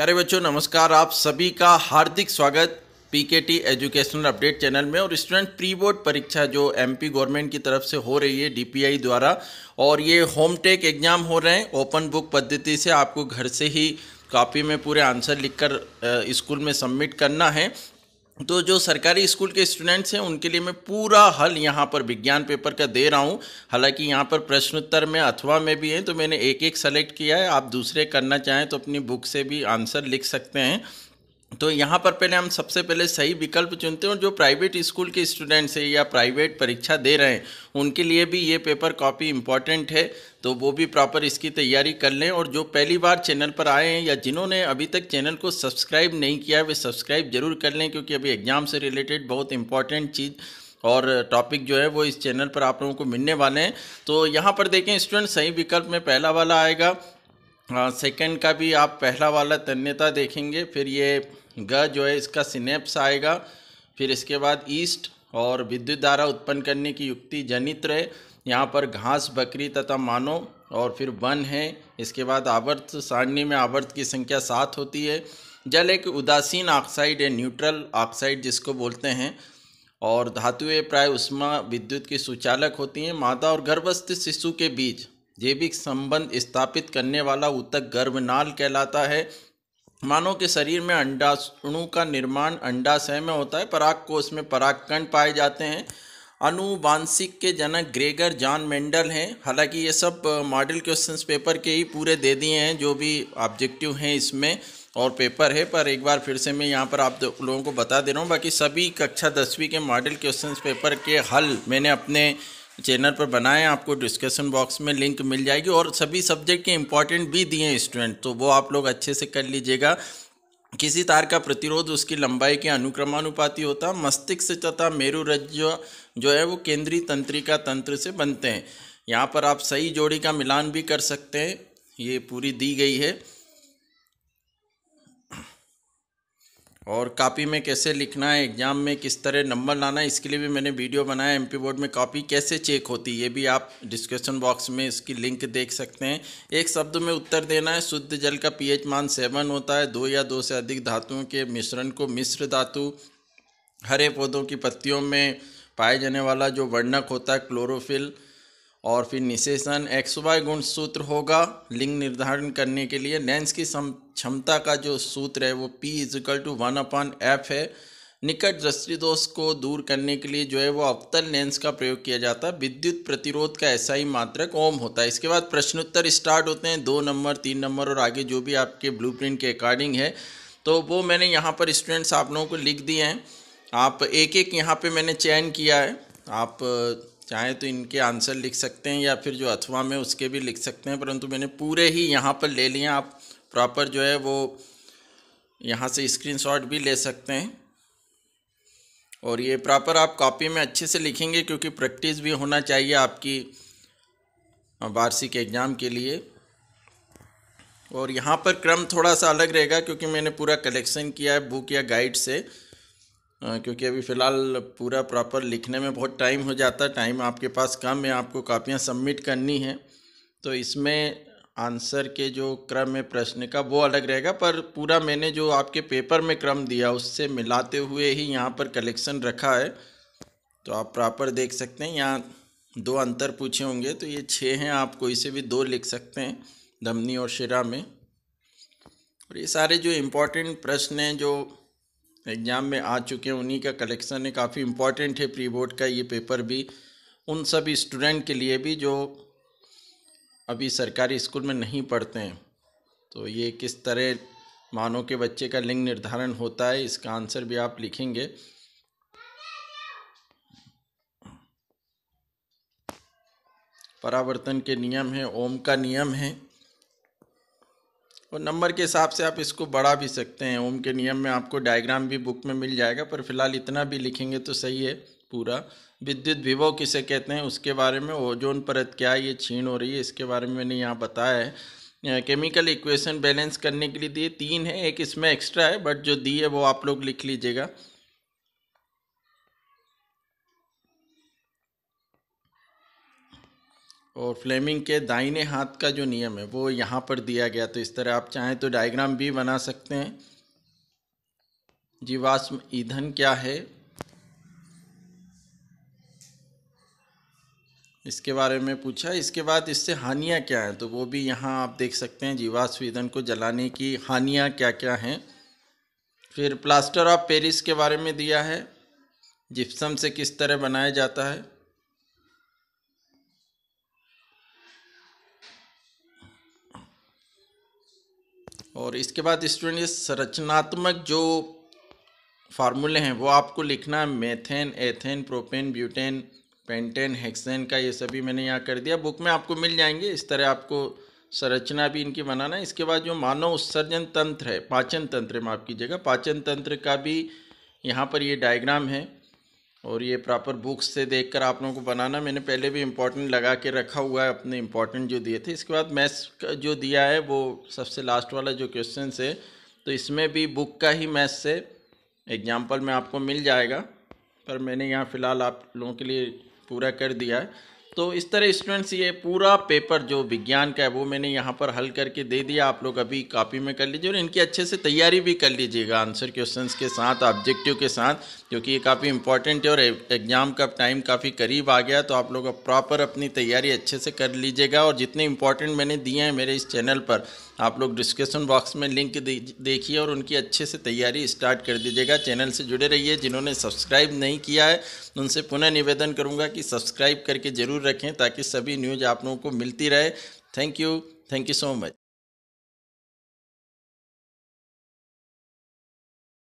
प्यारे बच्चों नमस्कार आप सभी का हार्दिक स्वागत पीकेटी एजुकेशनल अपडेट चैनल में और स्टूडेंट प्री बोर्ड परीक्षा जो एमपी गवर्नमेंट की तरफ से हो रही है डीपीआई द्वारा और ये होम टेक एग्जाम हो रहे हैं ओपन बुक पद्धति से आपको घर से ही कॉपी में पूरे आंसर लिखकर स्कूल में सबमिट करना है तो जो सरकारी स्कूल के स्टूडेंट्स हैं उनके लिए मैं पूरा हल यहाँ पर विज्ञान पेपर का दे रहा हूँ हालांकि यहाँ पर प्रश्नोत्तर में अथवा में भी हैं तो मैंने एक एक सेलेक्ट किया है आप दूसरे करना चाहें तो अपनी बुक से भी आंसर लिख सकते हैं तो यहाँ पर पहले हम सबसे पहले सही विकल्प चुनते हैं और जो प्राइवेट स्कूल के स्टूडेंट्स हैं या प्राइवेट परीक्षा दे रहे हैं उनके लिए भी ये पेपर कॉपी इम्पॉर्टेंट है तो वो भी प्रॉपर इसकी तैयारी कर लें और जो पहली बार चैनल पर आए हैं या जिन्होंने अभी तक चैनल को सब्सक्राइब नहीं किया है वे सब्सक्राइब जरूर कर लें क्योंकि अभी एग्ज़ाम से रिलेटेड बहुत इंपॉर्टेंट चीज़ और टॉपिक जो है वो इस चैनल पर आप लोगों को मिलने वाले हैं तो यहाँ पर देखें स्टूडेंट सही विकल्प में पहला वाला आएगा सेकंड हाँ, का भी आप पहला वाला तन्यता देखेंगे फिर ये ग जो है इसका सिनेप्स आएगा फिर इसके बाद ईस्ट और विद्युत धारा उत्पन्न करने की युक्ति जनित्र है यहाँ पर घास बकरी तथा मानो और फिर वन है इसके बाद आवर्त सारणी में आवर्त की संख्या सात होती है जल एक उदासीन ऑक्साइड है न्यूट्रल ऑक्साइड जिसको बोलते हैं और धातुएं प्राय उष्मा विद्युत की सुचालक होती हैं माता और गर्भस्थ शिशु के बीच जैविक संबंध स्थापित करने वाला उतक गर्भनाल कहलाता है मानव के शरीर में अंडाणु का निर्माण अंडाशय में होता है पराग कोष में परागकण पाए जाते हैं अनुवांशिक के जनक ग्रेगर जॉन मेंडल हैं हालांकि ये सब मॉडल क्वेश्चन पेपर के ही पूरे दे दिए हैं जो भी ऑब्जेक्टिव हैं इसमें और पेपर है पर एक बार फिर से मैं यहाँ पर आप लोगों को बता दे रहा हूँ बाकी सभी कक्षा दसवीं के मॉडल क्वेश्चन पेपर के हल मैंने अपने चैनल पर बनाएं आपको डिस्कशन बॉक्स में लिंक मिल जाएगी और सभी सब्जेक्ट के इंपॉर्टेंट भी दिए हैं स्टूडेंट तो वो आप लोग अच्छे से कर लीजिएगा किसी तार का प्रतिरोध उसकी लंबाई के अनुक्रमानुपाती होता मस्तिष्क तथा मेरु रज्जु जो है वो केंद्रीय तंत्रिका तंत्र से बनते हैं यहाँ पर आप सही जोड़ी का मिलान भी कर सकते हैं ये पूरी दी गई है और कापी में कैसे लिखना है एग्ज़ाम में किस तरह नंबर लाना है इसके लिए भी मैंने वीडियो बनाया पी बोर्ड में कॉपी कैसे चेक होती है ये भी आप डिस्क्रिप्शन बॉक्स में इसकी लिंक देख सकते हैं एक शब्द में उत्तर देना है शुद्ध जल का पीएच मान सेवन होता है दो या दो से अधिक धातुओं के मिश्रण को मिश्र धातु हरे पौधों की पत्तियों में पाए जाने वाला जो वर्णक होता है क्लोरोफिल और फिर निशेषण एक्स वाई गुण सूत्र होगा लिंग निर्धारण करने के लिए लेंस की क्षमता का जो सूत्र है वो P is equal to one upon f है निकट दृष्टि दोष को दूर करने के लिए जो है वो अवतल लेंस का प्रयोग किया जाता है विद्युत प्रतिरोध का ऐसा ही मात्रक ओम होता है इसके बाद प्रश्नोत्तर स्टार्ट होते हैं दो नंबर तीन नंबर और आगे जो भी आपके प्रिंट के अकॉर्डिंग है तो वो मैंने यहाँ पर स्टूडेंट्स आप लोगों को लिख दिए हैं आप एक एक यहाँ पर मैंने चयन किया है आप चाहे तो इनके आंसर लिख सकते हैं या फिर जो अथवा में उसके भी लिख सकते हैं परंतु मैंने पूरे ही यहाँ पर ले लिए आप प्रॉपर जो है वो यहाँ से स्क्रीनशॉट भी ले सकते हैं और ये प्रॉपर आप कॉपी में अच्छे से लिखेंगे क्योंकि प्रैक्टिस भी होना चाहिए आपकी वार्षिक एग्ज़ाम के लिए और यहाँ पर क्रम थोड़ा सा अलग रहेगा क्योंकि मैंने पूरा कलेक्शन किया है बुक या गाइड से क्योंकि अभी फ़िलहाल पूरा प्रॉपर लिखने में बहुत टाइम हो जाता है टाइम आपके पास कम है आपको कापियाँ सबमिट करनी है तो इसमें आंसर के जो क्रम है प्रश्न का वो अलग रहेगा पर पूरा मैंने जो आपके पेपर में क्रम दिया उससे मिलाते हुए ही यहाँ पर कलेक्शन रखा है तो आप प्रॉपर देख सकते हैं यहाँ दो अंतर पूछे होंगे तो ये छः हैं आप कोई से भी दो लिख सकते हैं धमनी और शिरा में और ये सारे जो इम्पोर्टेंट प्रश्न हैं जो एग्ज़ाम में आ चुके हैं उन्हीं का कलेक्शन है काफ़ी इम्पॉर्टेंट है प्री बोर्ड का ये पेपर भी उन सब स्टूडेंट के लिए भी जो अभी सरकारी स्कूल में नहीं पढ़ते हैं तो ये किस तरह मानव के बच्चे का लिंग निर्धारण होता है इसका आंसर भी आप लिखेंगे परावर्तन के नियम है ओम का नियम है और नंबर के हिसाब से आप इसको बढ़ा भी सकते हैं ओम के नियम में आपको डायग्राम भी बुक में मिल जाएगा पर फिलहाल इतना भी लिखेंगे तो सही है पूरा विद्युत विभव किसे कहते हैं उसके बारे में ओजोन परत क्या है ये छीन हो रही है इसके बारे में मैंने यहाँ बताया है केमिकल इक्वेशन बैलेंस करने के लिए दिए तीन है एक इसमें एक्स्ट्रा है बट जो दी है वो आप लोग लिख लीजिएगा और फ्लेमिंग के दाहिने हाथ का जो नियम है वो यहाँ पर दिया गया तो इस तरह आप चाहें तो डायग्राम भी बना सकते हैं जीवाश्म ईंधन क्या है इसके बारे में पूछा इसके बाद इससे हानियाँ क्या हैं तो वो भी यहाँ आप देख सकते हैं जीवाश्म ईंधन को जलाने की हानियाँ क्या क्या हैं फिर प्लास्टर ऑफ पेरिस के बारे में दिया है जिप्सम से किस तरह बनाया जाता है और इसके बाद स्टूडेंट इस संरचनात्मक जो फार्मूले हैं वो आपको लिखना है methane ethane propane butane pentane hexane का ये सभी मैंने यहाँ कर दिया बुक में आपको मिल जाएंगे इस तरह आपको संरचना भी इनकी बनाना है इसके बाद जो मानव उत्सर्जन तंत्र है पाचन तंत्र माफ कीजिएगा पाचन तंत्र का भी यहाँ पर ये डायग्राम है और ये प्रॉपर बुक्स से देखकर आप लोगों को बनाना मैंने पहले भी इम्पोर्टेंट लगा के रखा हुआ है अपने इम्पोर्टेंट जो दिए थे इसके बाद मैथ्स का जो दिया है वो सबसे लास्ट वाला जो क्वेश्चन है तो इसमें भी बुक का ही मैथ्स से एग्जाम्पल में आपको मिल जाएगा पर मैंने यहाँ फ़िलहाल आप लोगों के लिए पूरा कर दिया है तो इस तरह स्टूडेंट्स ये पूरा पेपर जो विज्ञान का है वो मैंने यहाँ पर हल करके दे दिया आप लोग अभी कॉपी में कर लीजिए और इनकी अच्छे से तैयारी भी कर लीजिएगा आंसर क्वेश्चंस के साथ ऑब्जेक्टिव के साथ क्योंकि ये काफ़ी इंपॉर्टेंट है और एग्ज़ाम का टाइम काफ़ी करीब आ गया तो आप लोग प्रॉपर अपनी तैयारी अच्छे से कर लीजिएगा और जितने इंपॉर्टेंट मैंने दिए हैं मेरे इस चैनल पर आप लोग डिस्क्रिप्शन बॉक्स में लिंक देखिए और उनकी अच्छे से तैयारी स्टार्ट कर दीजिएगा चैनल से जुड़े रहिए जिन्होंने सब्सक्राइब नहीं किया है उनसे पुनः निवेदन करूँगा कि सब्सक्राइब करके ज़रूर जरूर रखें ताकि सभी न्यूज आप लोगों को मिलती रहे thank you thank you so much